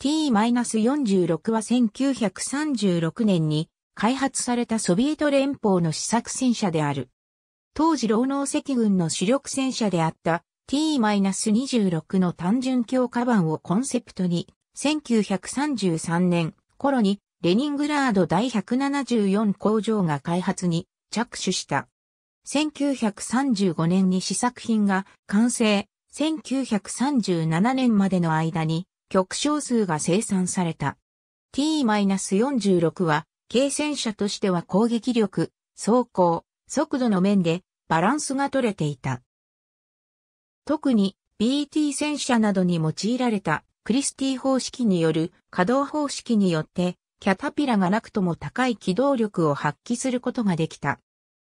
T-46 は1936年に開発されたソビエト連邦の試作戦車である。当時労農赤軍の主力戦車であった T-26 の単純強化版をコンセプトに、1933年頃にレニングラード第174工場が開発に着手した。1935年に試作品が完成、1937年までの間に極小数が生産された。t-46 は、軽戦車としては攻撃力、走行、速度の面でバランスが取れていた。特に BT 戦車などに用いられたクリスティ方式による稼働方式によってキャタピラがなくとも高い機動力を発揮することができた。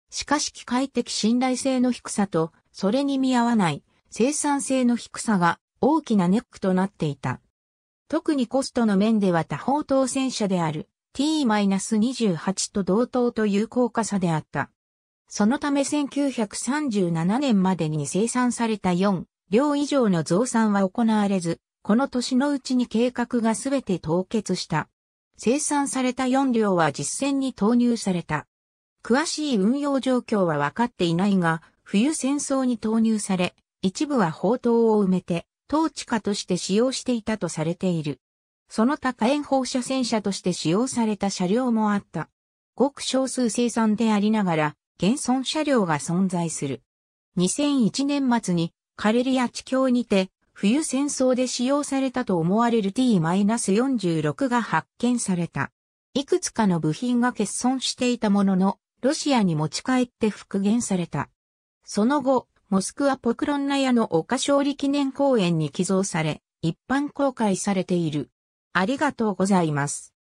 しかし機械的信頼性の低さとそれに見合わない生産性の低さが大きなネックとなっていた。特にコストの面では多方当選者である t-28 と同等という効価差であった。そのため1937年までに生産された4両以上の増産は行われず、この年のうちに計画がすべて凍結した。生産された4両は実戦に投入された。詳しい運用状況は分かっていないが、冬戦争に投入され、一部は砲塔を埋めて、統治下として使用していたとされている。その他火炎放射線車として使用された車両もあった。ごく少数生産でありながら、現存車両が存在する。2001年末にカレリア地境にて、冬戦争で使用されたと思われる T-46 が発見された。いくつかの部品が欠損していたものの、ロシアに持ち帰って復元された。その後、モスクワポクロンナヤの丘勝利記念公園に寄贈され、一般公開されている。ありがとうございます。